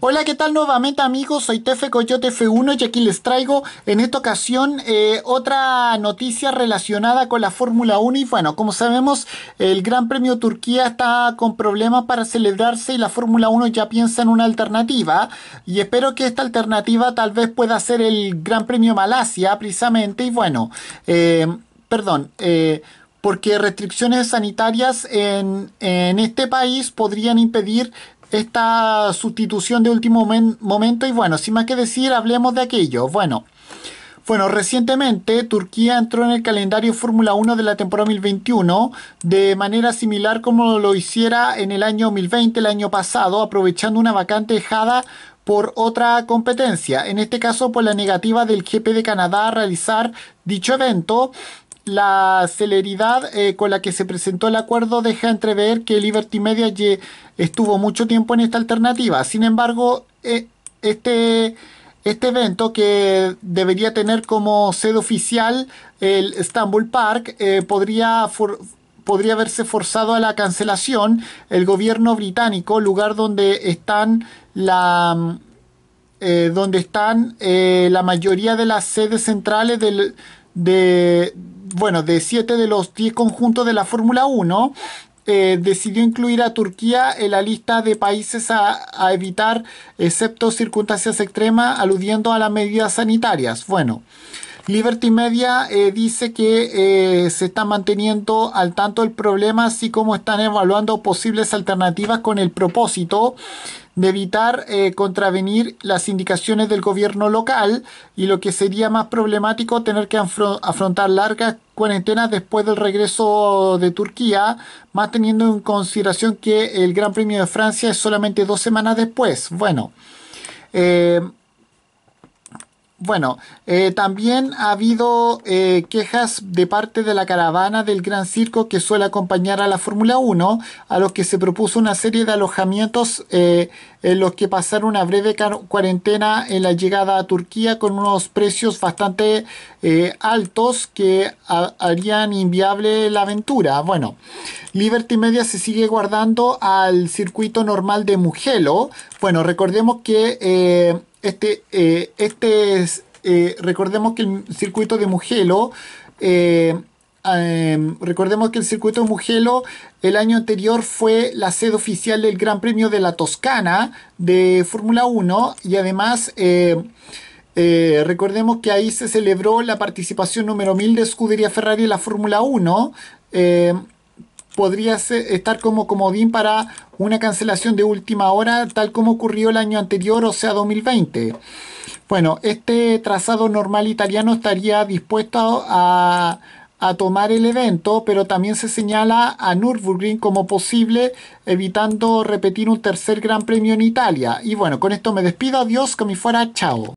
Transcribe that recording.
Hola, ¿qué tal nuevamente amigos? Soy Tefe Coyote F1 y aquí les traigo en esta ocasión eh, otra noticia relacionada con la Fórmula 1 y bueno, como sabemos el Gran Premio Turquía está con problemas para celebrarse y la Fórmula 1 ya piensa en una alternativa y espero que esta alternativa tal vez pueda ser el Gran Premio Malasia precisamente y bueno, eh, perdón, eh, porque restricciones sanitarias en, en, este país podrían impedir esta sustitución de último momento y bueno, sin más que decir, hablemos de aquello. Bueno, bueno, recientemente Turquía entró en el calendario Fórmula 1 de la temporada 2021 de manera similar como lo hiciera en el año 2020, el año pasado, aprovechando una vacante dejada por otra competencia, en este caso por la negativa del GP de Canadá a realizar dicho evento la celeridad eh, con la que se presentó el acuerdo deja entrever que Liberty Media estuvo mucho tiempo en esta alternativa. Sin embargo, eh, este, este evento que debería tener como sede oficial el Istanbul Park eh, podría podría haberse forzado a la cancelación el gobierno británico, lugar donde están la donde están la mayoría de las sedes centrales del, de, bueno, de 7 de los 10 conjuntos de la Fórmula 1, eh, decidió incluir a Turquía en la lista de países a, a, evitar, excepto circunstancias extremas, aludiendo a las medidas sanitarias. Bueno, Liberty Media eh, dice que eh, se está manteniendo al tanto el problema, así como están evaluando posibles alternativas con el propósito de evitar eh, contravenir las indicaciones del gobierno local y lo que sería más problemático tener que afrontar largas cuarentenas después del regreso de Turquía, más teniendo en consideración que el Gran Premio de Francia es solamente dos semanas después. Bueno. Bueno, eh, también ha habido eh, quejas de parte de la caravana del Gran Circo que suele acompañar a la Fórmula 1, a los que se propuso una serie de alojamientos eh, en los que pasar una breve cuarentena en la llegada a Turquía con unos precios bastante altos que harían inviable la aventura. Bueno, Liberty Media se sigue guardando al circuito normal de Mugello. Bueno, recordemos que este, eh, este es, eh, recordemos que el circuito de Mugello, eh, recordemos que el circuito de Mugello el año anterior fue la sede oficial del Gran Premio de la Toscana de Fórmula 1 y además... recordemos que ahí se celebró la participación número 1000 de Scuderia Ferrari en la Fórmula 1 podría estar como comodín para una cancelación de última hora, tal como ocurrió el año anterior, o sea 2020. Bueno, este trazado normal italiano estaría dispuesto a, a tomar el evento, pero también se señala a Nürburgring como posible, evitando repetir un tercer gran premio en Italia. Y bueno, con esto me despido, adiós, que me fuera, chao.